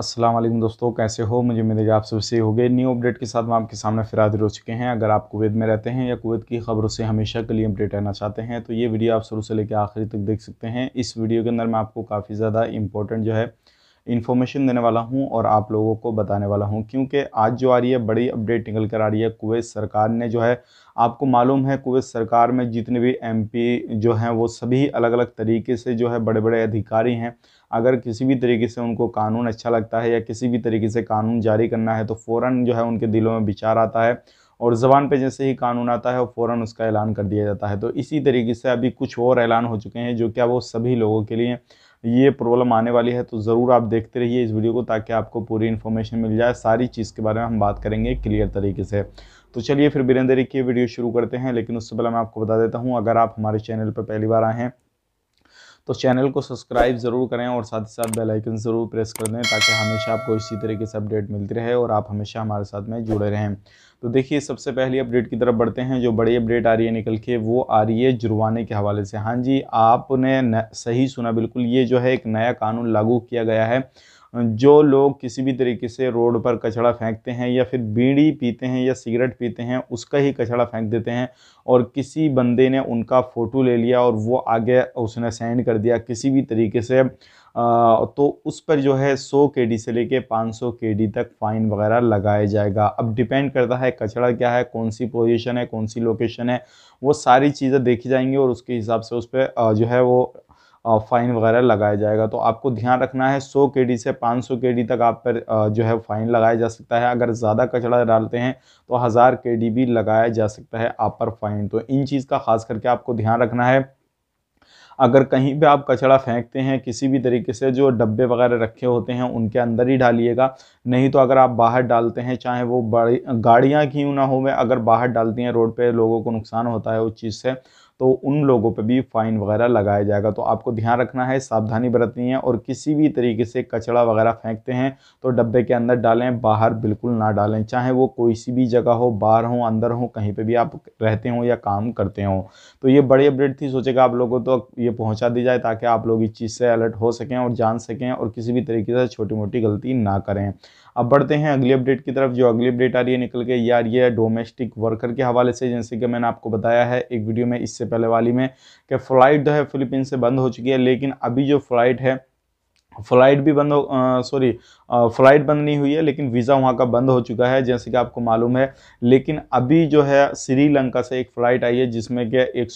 अस्सलाम वालेकुम दोस्तों कैसे हो मुझे उम्मीद है कि आप सबसे हो गए न्यू अपडेट के साथ में आपके सामने फिरादिर हो चुके हैं अगर आप कुवैत में रहते हैं या कुवैत की खबरों से हमेशा के लिए अपडेट रहना चाहते हैं तो ये वीडियो आप शुरू से लेकर आखिरी तक देख सकते हैं इस वीडियो के अंदर मैं आपको काफ़ी ज़्यादा इंपॉर्टेंट जो है इन्फॉर्मेशन देने वाला हूँ और आप लोगों को बताने वाला हूँ क्योंकि आज जो आ रही है बड़ी अपडेट निकल कर आ रही है कुवैत सरकार ने जो है आपको मालूम है कुवैत सरकार में जितने भी एमपी जो हैं वो सभी अलग अलग तरीके से जो है बड़े बड़े अधिकारी हैं अगर किसी भी तरीके से उनको कानून अच्छा लगता है या किसी भी तरीके से कानून जारी करना है तो फ़ौर जो है उनके दिलों में विचार आता है और ज़बान पे जैसे ही कानून आता है वो फ़ौर उसका ऐलान कर दिया जाता है तो इसी तरीके से अभी कुछ और ऐलान हो चुके हैं जो क्या वो सभी लोगों के लिए ये प्रॉब्लम आने वाली है तो ज़रूर आप देखते रहिए इस वीडियो को ताकि आपको पूरी इन्फॉर्मेशन मिल जाए सारी चीज़ के बारे में हम बात करेंगे क्लियर तरीके से तो चलिए फिर बिरेंदरी की वीडियो शुरू करते हैं लेकिन उससे पहले मैं आपको बता देता हूँ अगर आप हमारे चैनल पर पहली बार आए हैं तो चैनल को सब्सक्राइब ज़रूर करें और साथ ही साथ बेलाइकन ज़रूर प्रेस कर दें ताकि हमेशा आपको इसी तरीके से अपडेट मिलती रहे और आप हमेशा हमारे साथ में जुड़े रहें तो देखिए सबसे पहली अपडेट की तरफ बढ़ते हैं जो बड़ी अपडेट आ रही है निकल के वो आ रही है जुर्माने के हवाले से हाँ जी आपने सही सुना बिल्कुल ये जो है एक नया कानून लागू किया गया है जो लोग किसी भी तरीके से रोड पर कचड़ा फेंकते हैं या फिर बीड़ी पीते हैं या सिगरेट पीते हैं उसका ही कचड़ा फेंक देते हैं और किसी बंदे ने उनका फ़ोटो ले लिया और वो आगे उसने सेंड कर दिया किसी भी तरीके से आ, तो उस पर जो है 100 के से लेके 500 के तक फ़ाइन वगैरह लगाया जाएगा अब डिपेंड करता है कचरा क्या है कौन सी पोजीशन है कौन सी लोकेशन है वो सारी चीज़ें देखी जाएंगी और उसके हिसाब से उस पर जो है वो फ़ाइन वगैरह लगाया जाएगा तो आपको ध्यान रखना है सौ के से पाँच सौ के तक आप पर जो है फ़ाइन लगाया जा सकता है अगर ज़्यादा कचड़ा डालते हैं तो हज़ार के भी लगाया जा सकता है आप पर फ़ाइन तो इन चीज़ का ख़ास करके आपको ध्यान रखना है अगर कहीं पे आप कचड़ा फेंकते हैं किसी भी तरीके से जो डब्बे वगैरह रखे होते हैं उनके अंदर ही डालिएगा नहीं तो अगर आप बाहर डालते हैं चाहे वो बड़ी गाड़ियाँ क्यों ना हो अगर बाहर डालती हैं रोड पे लोगों को नुकसान होता है उस चीज़ से तो उन लोगों पे भी फ़ाइन वगैरह लगाया जाएगा तो आपको ध्यान रखना है सावधानी बरतनी है और किसी भी तरीके से कचड़ा वगैरह फेंकते हैं तो डब्बे के अंदर डालें बाहर बिल्कुल ना डालें चाहे वो कोई सी भी जगह हो बाहर हो अंदर हो कहीं पे भी आप रहते हो या काम करते हो तो ये बड़ी अपडेट थी सोचेगा आप लोगों को तो ये पहुँचा दी जाए ताकि आप लोग इस चीज़ से अलर्ट हो सकें और जान सकें और किसी भी तरीके से छोटी मोटी गलती ना करें अब बढ़ते हैं अगली अपडेट की तरफ जो अगली अपडेट आ रही है निकल के यार ये डोमेस्टिक वर्कर के हवाले से जैसे कि मैंने आपको बताया है एक वीडियो में इससे पहले वाली में कि फ़्लाइट जो है फिलिपीन से बंद हो चुकी है लेकिन अभी जो फ़्लाइट है फ़्लाइट भी बंद हो सॉरी फ़्लाइट बंद नहीं हुई है लेकिन वीज़ा वहाँ का बंद हो चुका है जैसे कि आपको मालूम है लेकिन अभी जो है श्रीलंका से एक फ़्लाइट आई है जिसमें कि एक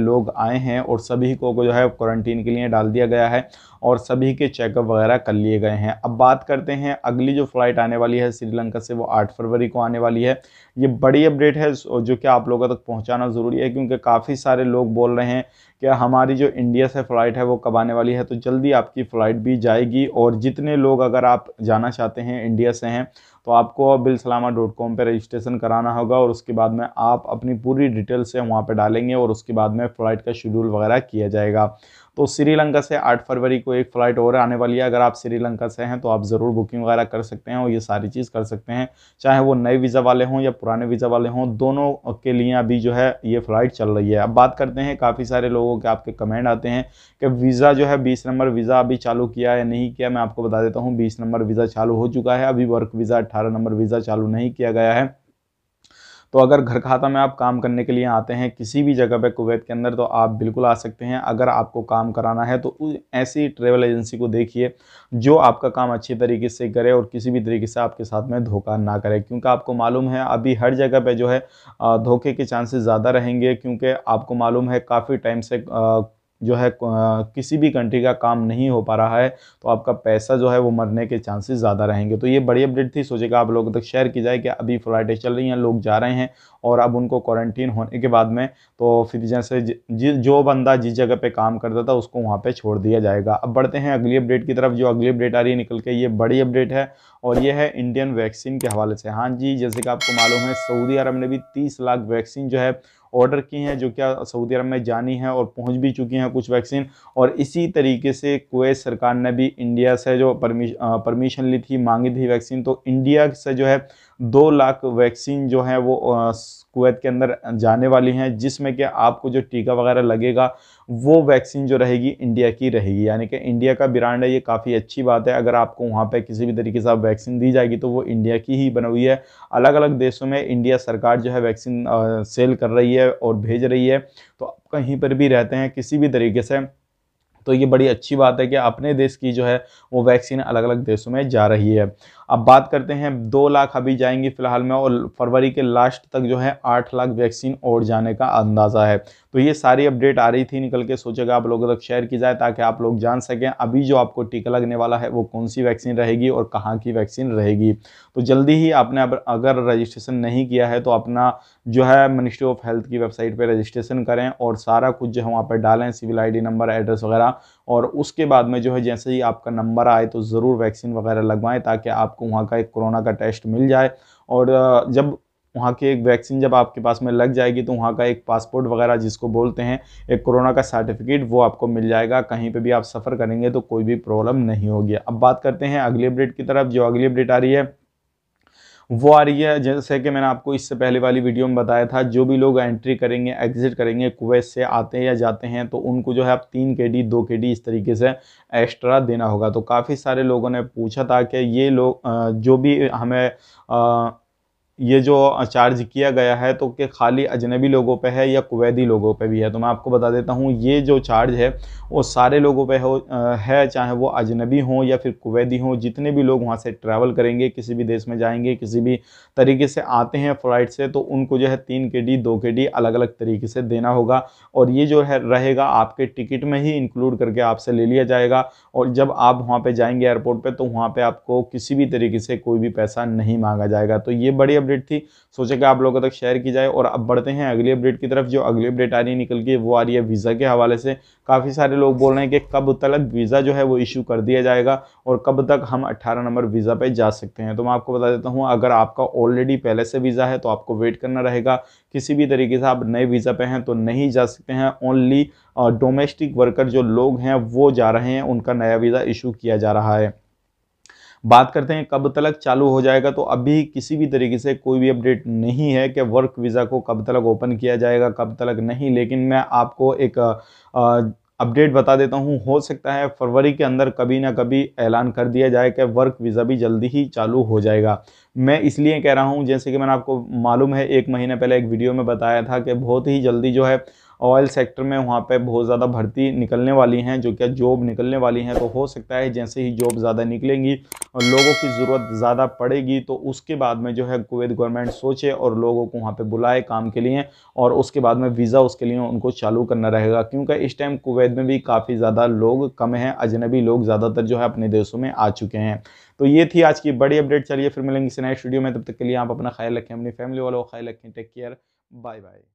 लोग आए हैं और सभी को जो है क्वारंटीन के लिए डाल दिया गया है और सभी के चेकअप वगैरह कर लिए गए हैं अब बात करते हैं अगली जो फ्लाइट आने वाली है श्रीलंका से वो आठ फरवरी को आने वाली है ये बड़ी अपडेट है जो कि आप लोगों तक पहुँचाना ज़रूरी है क्योंकि काफ़ी सारे लोग बोल रहे हैं कि हमारी जो इंडिया से फ़्लाइट है वो कब आने वाली है तो जल्दी आपकी फ़्लाइट भी जाएगी और जितने लोग अगर आप जाना चाहते हैं इंडिया से हैं तो आपको बिलसलामा डॉट कॉम पर रजिस्ट्रेशन कराना होगा और उसके बाद में आप अपनी पूरी डिटेल से वहाँ पर डालेंगे और उसके बाद में फ़्लाइट का शेड्यूल वगैरह किया जाएगा तो श्रीलंका से 8 फरवरी को एक फ़्लाइट और आने वाली है अगर आप श्रीलंका से हैं तो आप ज़रूर बुकिंग वगैरह कर सकते हैं और ये सारी चीज़ कर सकते हैं चाहे वो नए वीज़ा वाले हों या पुराने वीज़ा वाले हों दोनों के लिए अभी जो है ये फ़्लाइट चल रही है अब बात करते हैं काफ़ी सारे लोगों के आपके कमेंट आते हैं कि वीज़ा जो है बीस नंबर वीज़ा अभी चालू किया या नहीं किया मैं आपको बता देता हूँ बीस नंबर वीज़ा चालू हो चुका है अभी वर्क वीज़ा अट्ठारह नंबर वीज़ा चालू नहीं किया गया है तो अगर घर खाता में आप काम करने के लिए आते हैं किसी भी जगह पे कुवैत के अंदर तो आप बिल्कुल आ सकते हैं अगर आपको काम कराना है तो ऐसी ट्रेवल एजेंसी को देखिए जो आपका काम अच्छी तरीके से करे और किसी भी तरीके से आपके साथ में धोखा ना करे क्योंकि आपको मालूम है अभी हर जगह पर जो है धोखे के चांसेस ज़्यादा रहेंगे क्योंकि आपको मालूम है काफ़ी टाइम से आ, जो है किसी भी कंट्री का काम नहीं हो पा रहा है तो आपका पैसा जो है वो मरने के चांसेस ज़्यादा रहेंगे तो ये बड़ी अपडेट थी सोचेगा आप लोगों तक शेयर की जाए कि अभी फ्लाइटें चल रही हैं लोग जा रहे हैं और अब उनको क्वारंटीन होने के बाद में तो फिर जैसे जो बंदा जिस जगह पे काम करता था उसको वहाँ पे छोड़ दिया जाएगा अब बढ़ते हैं अगली अपडेट की तरफ जो अगली अपडेट आ रही है निकल के ये बड़ी अपडेट है और यह है इंडियन वैक्सीन के हवाले से हाँ जी जैसे कि आपको मालूम है सऊदी अरब ने भी तीस लाख वैक्सीन जो है ऑर्डर की हैं जो क्या सऊदी अरब में जानी है और पहुंच भी चुकी हैं कुछ वैक्सीन और इसी तरीके से कुवैत सरकार ने भी इंडिया से जो परमिश, परमिशन ली थी मांगी थी वैक्सीन तो इंडिया से जो है दो लाख वैक्सीन जो है वो कुवैत के अंदर जाने वाली हैं जिसमें कि आपको जो टीका वगैरह लगेगा वो वैक्सीन जो रहेगी इंडिया की रहेगी यानी कि इंडिया का ब्रांड है ये काफ़ी अच्छी बात है अगर आपको वहाँ पे किसी भी तरीके से आप वैक्सीन दी जाएगी तो वो इंडिया की ही बनी हुई है अलग अलग देशों में इंडिया सरकार जो है वैक्सीन सेल कर रही है और भेज रही है तो आप कहीं पर भी रहते हैं किसी भी तरीके से तो ये बड़ी अच्छी बात है कि अपने देश की जो है वो वैक्सीन अलग अलग देशों में जा रही है अब बात करते हैं दो लाख अभी जाएंगी फिलहाल में और फरवरी के लास्ट तक जो है आठ लाख वैक्सीन और जाने का अंदाज़ा है तो ये सारी अपडेट आ रही थी निकल के सोचेगा आप लोगों तक शेयर की जाए ताकि आप लोग जान सकें अभी जो आपको टीका लगने वाला है वो कौन सी वैक्सीन रहेगी और कहाँ की वैक्सीन रहेगी तो जल्दी ही आपने अगर रजिस्ट्रेशन नहीं किया है तो अपना जो है मिनिस्ट्री ऑफ हेल्थ की वेबसाइट पर रजिस्ट्रेशन करें और सारा कुछ जो है वहाँ पर डालें सिविल आई नंबर एड्रेस वगैरह और उसके बाद में जो है जैसे ही आपका नंबर आए तो ज़रूर वैक्सीन वगैरह लगवाएं ताकि आपको वहाँ का एक कोरोना का टेस्ट मिल जाए और जब वहाँ की एक वैक्सीन जब आपके पास में लग जाएगी तो वहाँ का एक पासपोर्ट वगैरह जिसको बोलते हैं एक कोरोना का सर्टिफिकेट वो आपको मिल जाएगा कहीं पे भी आप सफ़र करेंगे तो कोई भी प्रॉब्लम नहीं होगी अब बात करते हैं अगली अपडेट की तरफ जो अगली अपडेट आ रही है वो आ रही है जैसे कि मैंने आपको इससे पहले वाली वीडियो में बताया था जो भी लोग एंट्री करेंगे एग्जिट करेंगे कुवैत से आते हैं या जाते हैं तो उनको जो है आप तीन के डी दो के डी इस तरीके से एक्स्ट्रा देना होगा तो काफ़ी सारे लोगों ने पूछा था कि ये लोग जो भी हमें आ, ये जो चार्ज किया गया है तो कि खाली अजनबी लोगों पे है या कुवैदी लोगों पे भी है तो मैं आपको बता देता हूँ ये जो चार्ज है वो सारे लोगों पे हो है चाहे वो अजनबी हों या फिर कुवैदी हों जितने भी लोग वहाँ से ट्रैवल करेंगे किसी भी देश में जाएंगे किसी भी तरीके से आते हैं फ़्लाइट से तो उनको जो है तीन के डी दो के डी अलग अलग तरीके से देना होगा और ये जो है रहेगा आपके टिकट में ही इंक्लूड करके आपसे ले लिया जाएगा और जब आप वहाँ पर जाएंगे एयरपोर्ट पर तो वहाँ पर आपको किसी भी तरीके से कोई भी पैसा नहीं मांगा जाएगा तो ये बड़ी अपडेट थी सोचा कि आप लोगों तक शेयर की जाए और अब बढ़ते हैं अगली अपडेट की तरफ जो अगली अपडेट आ रही निकल के वो आ रही है वीज़ा के हवाले से काफ़ी सारे लोग बोल रहे हैं कि कब तक वीज़ा जो है वो इशू कर दिया जाएगा और कब तक हम अट्ठारह नंबर वीज़ा पर जा सकते हैं तो मैं आपको बता देता हूँ अगर आपका ऑलरेडी पहले से वीज़ा है तो आपको वेट करना रहेगा किसी भी तरीके से आप नए वीज़ा पर हैं तो नहीं जा सकते हैं ओनली डोमेस्टिक वर्कर जो लोग हैं वो जा रहे हैं उनका नया वीज़ा इशू किया जा रहा है बात करते हैं कब तक चालू हो जाएगा तो अभी किसी भी तरीके से कोई भी अपडेट नहीं है कि वर्क वीज़ा को कब तक ओपन किया जाएगा कब तक नहीं लेकिन मैं आपको एक अपडेट बता देता हूँ हो सकता है फरवरी के अंदर कभी ना कभी ऐलान कर दिया जाए कि वर्क वीज़ा भी जल्दी ही चालू हो जाएगा मैं इसलिए कह रहा हूँ जैसे कि मैंने आपको मालूम है एक महीने पहले एक वीडियो में बताया था कि बहुत ही जल्दी जो है ऑयल सेक्टर में वहाँ पे बहुत ज़्यादा भर्ती निकलने वाली हैं जो क्या जॉब निकलने वाली हैं तो हो सकता है जैसे ही जॉब ज़्यादा निकलेंगी और लोगों की ज़रूरत ज़्यादा पड़ेगी तो उसके बाद में जो है कुवैत गवर्नमेंट सोचे और लोगों को वहाँ पे बुलाए काम के लिए और उसके बाद में वीज़ा उसके लिए उनको चालू करना रहेगा क्योंकि इस टाइम कुवैत में भी काफ़ी ज़्यादा लोग कम हैं अजनबी लोग ज़्यादातर जो है अपने देशों में आ चुके हैं तो ये थी आज की बड़ी अपडेट चलिए फिर मिलेंगे इस नेक्स्ट वीडियो में तब तक के लिए आप अपना ख्याल रखें अपनी फैमिली वालों का ख्याल रखें टेक केयर बाय बाय